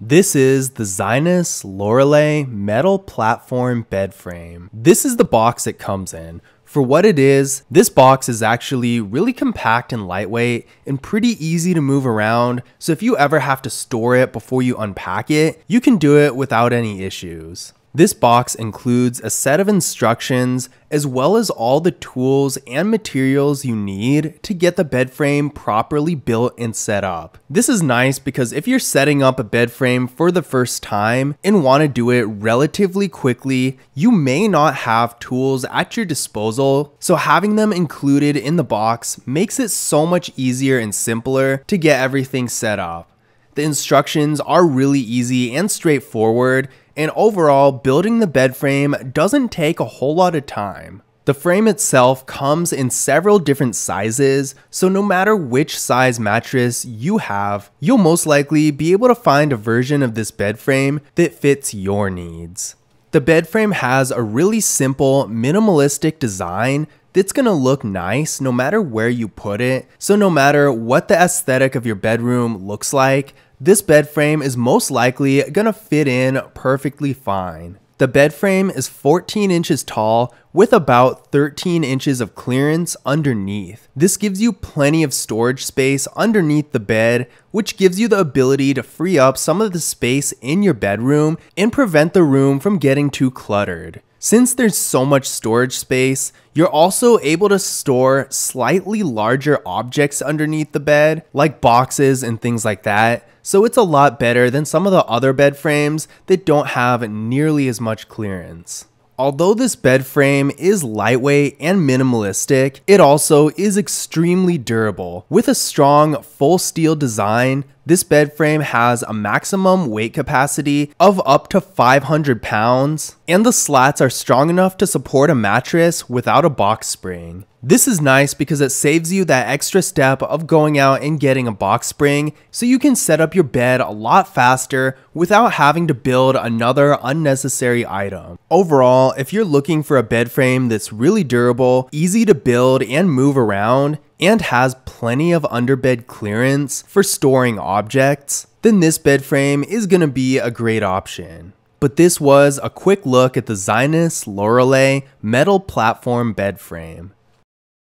This is the Zinus Lorelei metal platform bed frame. This is the box it comes in. For what it is, this box is actually really compact and lightweight and pretty easy to move around, so if you ever have to store it before you unpack it, you can do it without any issues. This box includes a set of instructions as well as all the tools and materials you need to get the bed frame properly built and set up. This is nice because if you're setting up a bed frame for the first time and want to do it relatively quickly, you may not have tools at your disposal, so having them included in the box makes it so much easier and simpler to get everything set up. The instructions are really easy and straightforward, and overall, building the bed frame doesn't take a whole lot of time. The frame itself comes in several different sizes, so no matter which size mattress you have, you'll most likely be able to find a version of this bed frame that fits your needs. The bed frame has a really simple, minimalistic design that's gonna look nice no matter where you put it, so no matter what the aesthetic of your bedroom looks like, this bed frame is most likely gonna fit in perfectly fine. The bed frame is 14 inches tall with about 13 inches of clearance underneath. This gives you plenty of storage space underneath the bed which gives you the ability to free up some of the space in your bedroom and prevent the room from getting too cluttered. Since there's so much storage space, you're also able to store slightly larger objects underneath the bed, like boxes and things like that. So it's a lot better than some of the other bed frames that don't have nearly as much clearance. Although this bed frame is lightweight and minimalistic, it also is extremely durable. With a strong full steel design, this bed frame has a maximum weight capacity of up to 500 pounds, and the slats are strong enough to support a mattress without a box spring. This is nice because it saves you that extra step of going out and getting a box spring, so you can set up your bed a lot faster without having to build another unnecessary item. Overall, if you're looking for a bed frame that's really durable, easy to build and move around, and has plenty of underbed clearance for storing objects, then this bed frame is going to be a great option. But this was a quick look at the Zinus Lorelei metal platform bed frame.